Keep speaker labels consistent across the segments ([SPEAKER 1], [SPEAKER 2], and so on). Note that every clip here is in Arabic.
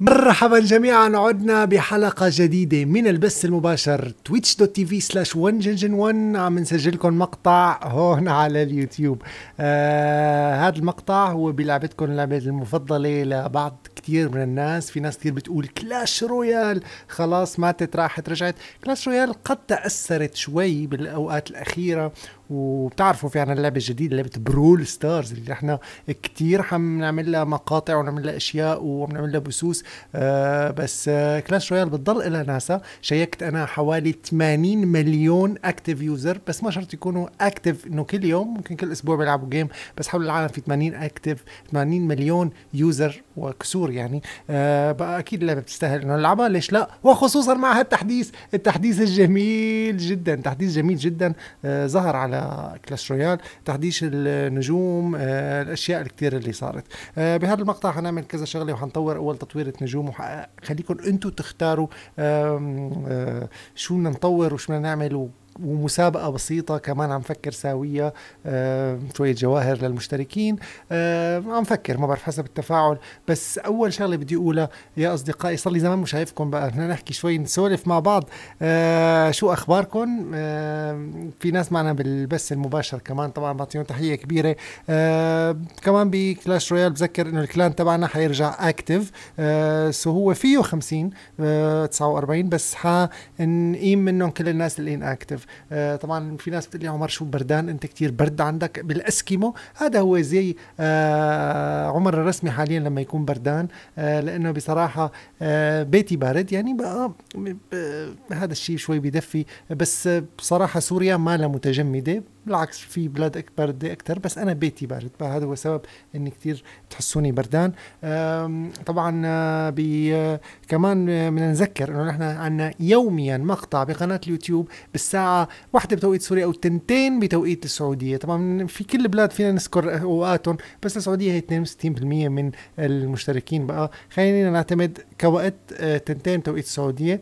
[SPEAKER 1] مرحبا جميعا عدنا بحلقة جديدة من البث المباشر تويتش دوت تي في سلاش 1 جنجن 1 عم نسجلكم مقطع هون على اليوتيوب آه هذا المقطع هو بلعبتكم اللعبة المفضلة لبعض كثير من الناس في ناس كثير بتقول كلاش رويال خلاص ماتت راحت رجعت كلاش رويال قد تأثرت شوي بالأوقات الأخيرة وبتعرفوا في عنا اللعبه الجديده لعبه برول ستارز اللي احنا كثير عم نعمل لها مقاطع ونعمل لها اشياء وبنعمل لها بثوث آه بس آه كلاش رويال بتضل لها ناسا شيكت انا حوالي 80 مليون اكتف يوزر بس ما شرط يكونوا اكتف انه كل يوم ممكن كل اسبوع بيلعبوا جيم بس حول العالم في 80 اكتف 80 مليون يوزر وكسور يعني آه بقى اكيد اللعبه بتستاهل انه نلعبها ليش لا وخصوصا مع هالتحديث التحديث الجميل جدا تحديث جميل جدا آه ظهر على كلاش رويال تحديث النجوم آه، الاشياء الكثير اللي صارت آه، بهذا المقطع حنعمل كذا شغله وحنطور اول تطويره نجوم وخليكم انتم تختاروا آه، شو بدنا نطور وشو بدنا نعمل ومسابقة بسيطة كمان عم فكر ساوية آه، شوية جواهر للمشتركين آه، عم فكر ما بعرف حسب التفاعل بس أول شغلة بدي أقولها يا أصدقائي صار لي زمان مش شايفكم بقى بدنا نحكي شوي نسولف مع بعض آه، شو أخباركم في ناس معنا بالبث المباشر كمان طبعا بعطيهم تحية كبيرة كمان بكلاش رويال بذكر إنه الكلان تبعنا حيرجع أكتف سو هو فيه 50 49 بس حنقيم منهم كل الناس اللي ان اكتف آه، طبعا في ناس بتقول لي عمر شو بردان انت كتير برد عندك بالاسكيمو هذا هو زي آه، عمر الرسمي حاليا لما يكون بردان آه، لانه بصراحه بيتي بارد يعني بقى هذا الشيء شوي بدفي بس بصراحه سوريا ما لها متجمده بالعكس في بلاد باردة أكثر بس أنا بيتي بارد فهذا هو سبب إني كثير تحسوني بردان طبعا آه، بي آه، كمان بدنا آه، نذكر إنه نحن عندنا يوميا مقطع بقناة اليوتيوب بالساعة واحدة بتوقيت سوريا أو تنتين بتوقيت السعودية طبعا في كل البلاد فينا نذكر أوقاتهم بس السعودية هي 62% من المشتركين بقى خلينا نعتمد كوقت تنتين بتوقيت السعودية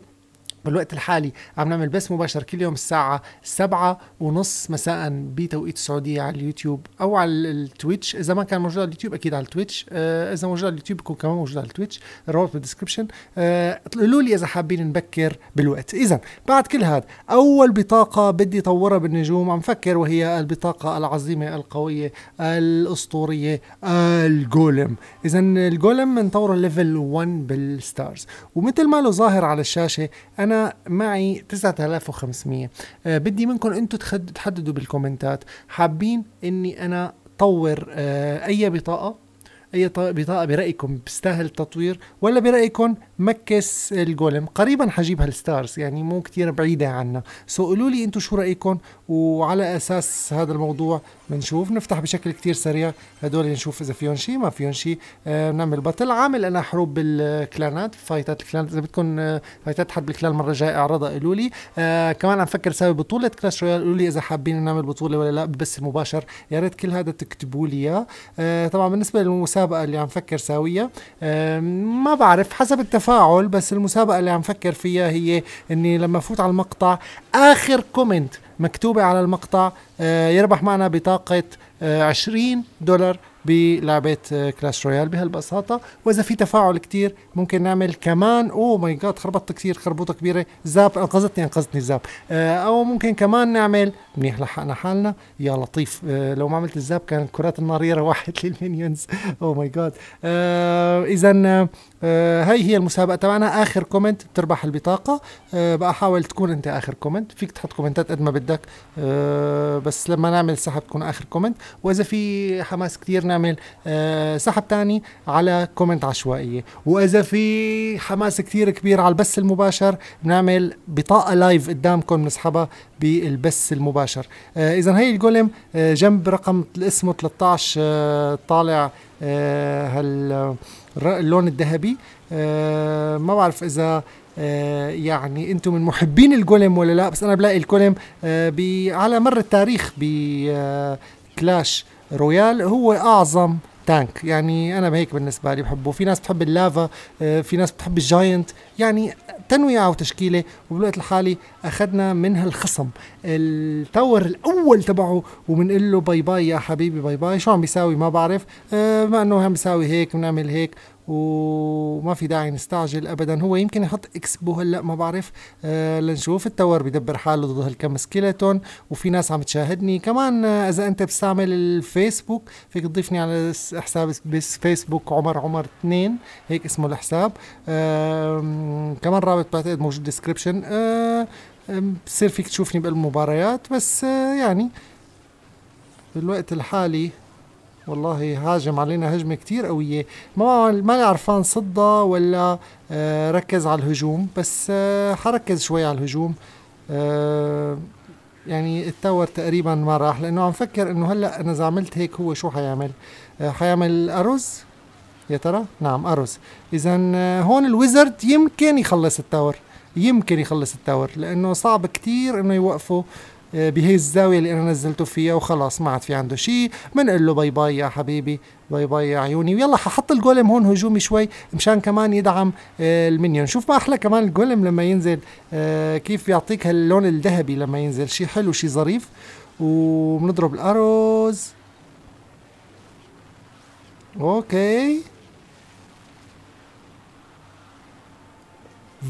[SPEAKER 1] بالوقت الحالي عم نعمل بث مباشر كل يوم الساعة سبعة ونص مساء بتوقيت السعودية على اليوتيوب أو على التويتش إذا ما كان موجود على اليوتيوب أكيد على التويتش آه، إذا موجود على اليوتيوب بكون كمان موجود على التويتش الرابط بالدسكربشن قولوا آه، لي إذا حابين نبكر بالوقت إذا بعد كل هذا أول بطاقة بدي طورها بالنجوم عم فكر وهي البطاقة العظيمة القوية الأسطورية الجولم إذا الجولم منطوره ليفل 1 بالستارز ومثل ما له ظاهر على الشاشة أنا انا معي 9500 آه، بدي منكم انتم تحددوا بالكومنتات حابين اني انا طور آه، اي بطاقه اي بطاقه برايكم بتستاهل التطوير ولا برايكم مكس الجولم قريبا حجيب هالستارز يعني مو كتير بعيده عنا سو قولوا لي انتم شو رايكم وعلى اساس هذا الموضوع بنشوف نفتح بشكل كتير سريع هدول نشوف اذا فيهم شيء ما فيهم شيء بنعمل آه، بطل عامل انا حروب بالكلانات فايتات الكلانات اذا بدكم آه، فايتات حرب الكلان المره الجايه اعرضها قولوا لي آه، كمان عم فكر اسوي بطوله كلاش رويال قولوا لي اذا حابين نعمل بطوله ولا لا بس المباشر يا ريت كل هذا تكتبوا لي اياه طبعا بالنسبه للمس المسابقة اللي عم فكر ساويها ما بعرف حسب التفاعل بس المسابقة اللي عم فكر فيها هي اني لما فوت على المقطع اخر كومنت مكتوبة على المقطع آه، يربح معنا بطاقة 20 آه، دولار بلعبه كلاش رويال بهالبساطه واذا في تفاعل كتير ممكن نعمل كمان اوه ماي جاد خربطت كتير خربوطه كبيره زاب انقذتني انقذتني زاب آه، او ممكن كمان نعمل منيح لحقنا حالنا يا لطيف آه، لو ما عملت الزاب كان كرات الناريه راحت للمينيونز اوه ماي جاد آه، اذا آه، هاي هي المسابقه تبعنا اخر كومنت بتربح البطاقه آه بقى حاول تكون انت اخر كومنت فيك تحط كومنتات قد ما بدك آه بس لما نعمل سحب تكون اخر كومنت واذا في حماس كتير نعمل آه سحب تاني على كومنت عشوائيه واذا في حماس كتير كبير على البث المباشر بنعمل بطاقه لايف قدامكم بنسحبها بالبث المباشر آه اذا هي الجولم آه جنب رقم اسمه 13 آه طالع آه، اللون الذهبي آه، ما بعرف اذا آه، يعني انتم من محبين الجولم ولا لا بس انا بلاقي الجولم على مر التاريخ بكلاش رويال هو اعظم تانك يعني انا هيك بالنسبه لي بحبه في ناس بتحب اللافا آه، في ناس بتحب الجاينت يعني تنويعه وتشكيله وبالوقت الحالي اخذنا من هالخصم التاور الاول تبعه وبنقول له باي باي يا حبيبي باي باي شو عم بيساوي ما بعرف آه، ما انه عم بيساوي هيك بنعمل هيك وما في داعي نستعجل ابدا هو يمكن يحط اكسبو هلا ما بعرف أه لنشوف التور بدبر حاله ضد هالكم سكيلتون وفي ناس عم تشاهدني كمان آه، اذا انت بتستعمل الفيسبوك فيك تضيفني على حساب بس فيسبوك عمر عمر 2 هيك اسمه الحساب أه كمان رابط بعتقد موجود ديسكربشن أه بصير فيك تشوفني بالمباريات بس آه، يعني بالوقت الحالي والله هاجم علينا هجمه كتير قويه ما ما عرفان صدها ولا آه، ركز على الهجوم بس آه، حركز شوي على الهجوم آه، يعني التاور تقريبا ما راح لانه عم فكر انه هلا انا اذا عملت هيك هو شو حيعمل حيعمل ارز يا ترى نعم ارز اذا هون الويزرد يمكن يخلص التاور يمكن يخلص التاور لانه صعب كتير انه يوقفه آه، بهي الزاويه اللي انا نزلته فيها وخلاص ما عاد في عنده شيء بنقول له باي باي يا حبيبي باي باي يا عيوني ويلا ححط الجولم هون هجومي شوي مشان كمان يدعم آه، المنيون شوف ما احلى كمان الجولم لما ينزل آه، كيف بيعطيك هاللون الذهبي لما ينزل شيء حلو شيء ظريف وبنضرب الاروز اوكي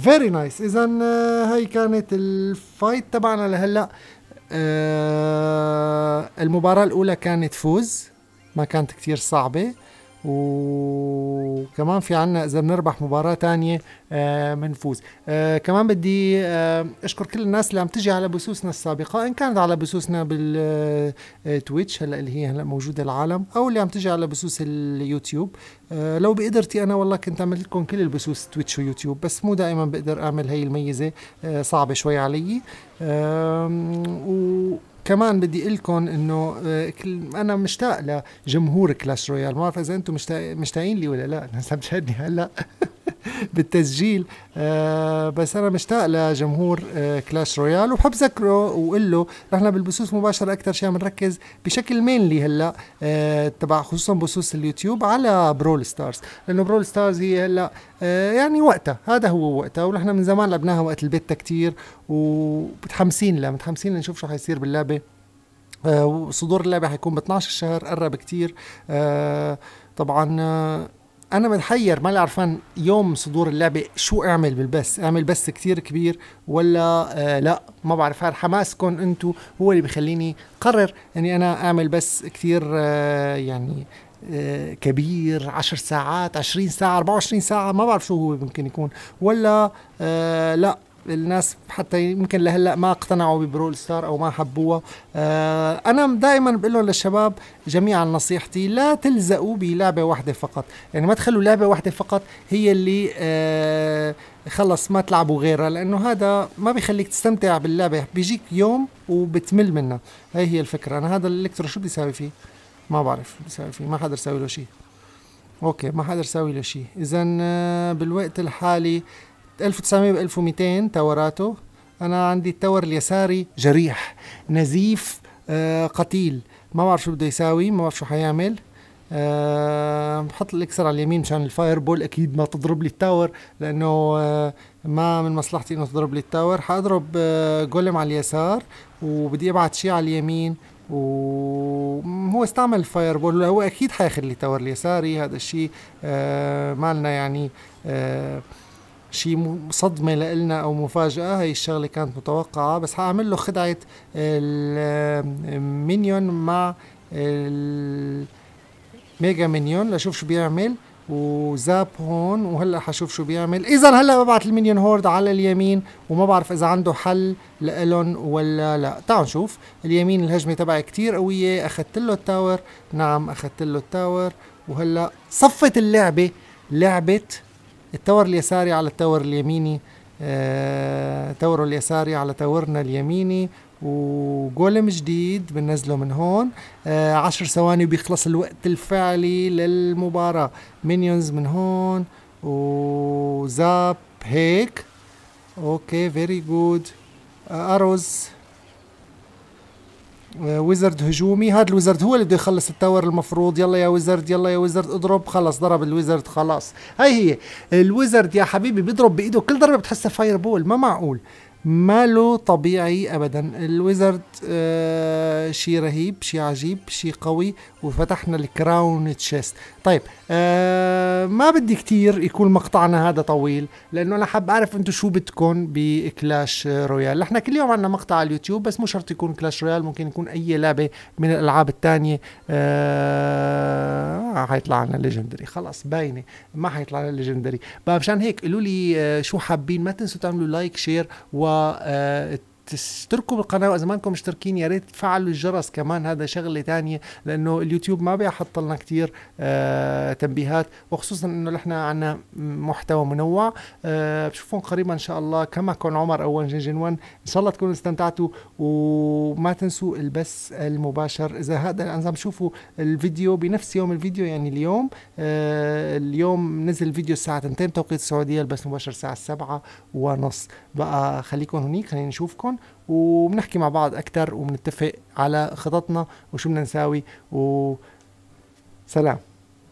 [SPEAKER 1] فيري نايس اذا هاي كانت الفايت تبعنا لهلا آه المباراة الأولى كانت فوز ما كانت كتير صعبة وكمان في عنا إذا بنربح مباراة تانية بنفوز آه،, آه كمان بدي آه أشكر كل الناس اللي عم تجي على بثوثنا السابقة إن كانت على بثوثنا بالتويتش آه، آه، هلا اللي هي هلا موجودة العالم أو اللي عم تجي على بثوث اليوتيوب أه لو بقدرتي انا والله كنت عملت لكم كل البثوث تويتش ويوتيوب بس مو دائما بقدر اعمل هاي الميزه أه صعبه شوي علي أه كمان بدي لكم انه آه، انا مشتاق لجمهور كلاش رويال ما بعرف اذا انتم مشتاقين لي ولا لا انا هلا بالتسجيل آه بس انا مشتاق لجمهور آه كلاش رويال وبحب ذكره واقول له نحن بالبثوث مباشره اكثر شيء بنركز بشكل مينلي هلا آه تبع خصوصا بثوث اليوتيوب على برول ستارز لانه برول ستارز هي هلا آه، يعني وقتها هذا هو وقتها ونحن من زمان لعبناها وقت البيتا كتير ومتحمسين لها متحمسين نشوف شو حيصير باللعبه آه، صدور اللعبه حيكون ب 12 شهر قرب كتير آه، طبعا انا متحير ماني عرفان يوم صدور اللعبه شو اعمل بالبث اعمل بث كتير كبير ولا آه لا ما بعرف حماسكم انتم هو اللي بخليني قرر اني انا اعمل بث كتير آه يعني آه، كبير 10 ساعات 20 ساعة 24 ساعة ما بعرف شو هو ممكن يكون ولا آه لا الناس حتى يمكن لهلا ما اقتنعوا ببرول ستار او ما حبوها آه انا دائما بقول لهم للشباب جميعا نصيحتي لا تلزقوا بلعبه واحده فقط يعني ما تخلوا لعبه واحده فقط هي اللي آه خلص ما تلعبوا غيرها لانه هذا ما بيخليك تستمتع باللعبه بيجيك يوم وبتمل منها هي هي الفكره انا هذا الالكترو شو بدي اسوي فيه ما بعرف بدي اسوي فيه ما حدا ساوي له شيء اوكي ما حدا ساوي له شيء اذا آه، بالوقت الحالي 1900 ب 1200 توراته انا عندي التور اليساري جريح نزيف آه قتيل ما بعرف شو بده يساوي ما بعرف شو حيعمل أه بحط الاكسر على اليمين مشان الفاير بول اكيد ما تضرب لي التاور لانه أه ما من مصلحتي انه تضرب لي التاور حاضرب أه جولم على اليسار وبدي ابعت شيء على اليمين وهو استعمل الفاير بول هو اكيد حياخذ لي تاور اليساري هذا الشيء أه مالنا يعني أه شيء صدمه لإلنا او مفاجاه هي الشغله كانت متوقعه بس حاعمل له خدعه المينيون مع الميجا مينيون لاشوف شو بيعمل وزاب هون وهلا حشوف شو بيعمل اذا هلا ببعت المينيون هورد على اليمين وما بعرف اذا عنده حل لإلهم ولا لا تعالوا نشوف اليمين الهجمه تبعي كتير قويه اخذت له التاور نعم اخذت له التاور وهلا صفت اللعبه لعبه التور اليساري على التور اليميني آه، توره اليساري على تورنا اليميني وجولم جديد بننزله من هون آه عشر ثواني وبيخلص الوقت الفعلي للمباراة مينيونز من هون وزاب هيك اوكي فيري جود اروز آه، ويزرد هجومي هذا الويزرد هو اللي بده يخلص التاور المفروض يلا يا ويزرد يلا يا ويزرد اضرب خلص ضرب الويزرد خلاص هاي هي الويزرد يا حبيبي بيضرب بايده كل ضربه بتحسها فاير بول ما معقول ما له طبيعي ابدا الويزرد آه شي رهيب شي عجيب شي قوي وفتحنا الكراون تشيست طيب آه ما بدي كتير يكون مقطعنا هذا طويل لانه انا حاب اعرف انتم شو بدكم بكلاش رويال احنا كل يوم عندنا مقطع على اليوتيوب بس مو شرط يكون كلاش رويال ممكن يكون اي لعبه من الالعاب الثانيه آه،, آه حيطلع لنا ليجندري خلاص باينه ما حيطلع لنا ليجندري مشان هيك قولوا لي آه، شو حابين ما تنسوا تعملوا لايك شير و و تشتركوا بالقناه واذا ما انكم مشتركين يا ريت تفعلوا الجرس كمان هذا شغله ثانيه لانه اليوتيوب ما بيحط لنا كثير آه تنبيهات وخصوصا انه نحن عندنا محتوى منوع آه بشوفون قريبا ان شاء الله كما كان عمر اول جنجن وان ان شاء الله تكونوا استمتعتوا وما تنسوا البث المباشر اذا هذا انا عم شوفوا الفيديو بنفس يوم الفيديو يعني اليوم آه اليوم نزل الفيديو الساعه 2 توقيت السعوديه البث مباشر الساعه 7 ونص بقى خليكم هنيك خلينا نشوفكم وبنحكي مع بعض اكثر وبنتفق على خططنا وشو بدنا نساوي و سلام